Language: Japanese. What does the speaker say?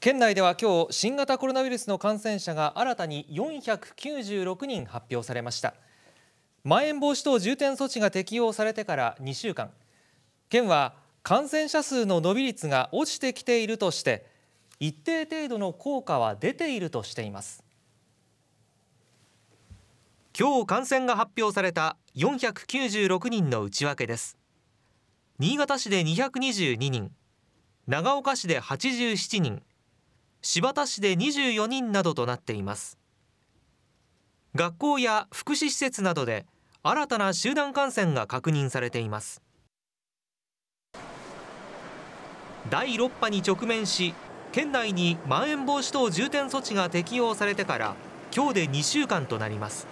県内では今日新型コロナウイルスの感染者が新たに496人発表されましたまん延防止等重点措置が適用されてから2週間県は感染者数の伸び率が落ちてきているとして一定程度の効果は出ているとしています今日感染が発表された496人の内訳です新潟市で222人長岡市で87人新発田市で24人などとなっています学校や福祉施設などで新たな集団感染が確認されています第6波に直面し県内にまん延防止等重点措置が適用されてから今日で2週間となります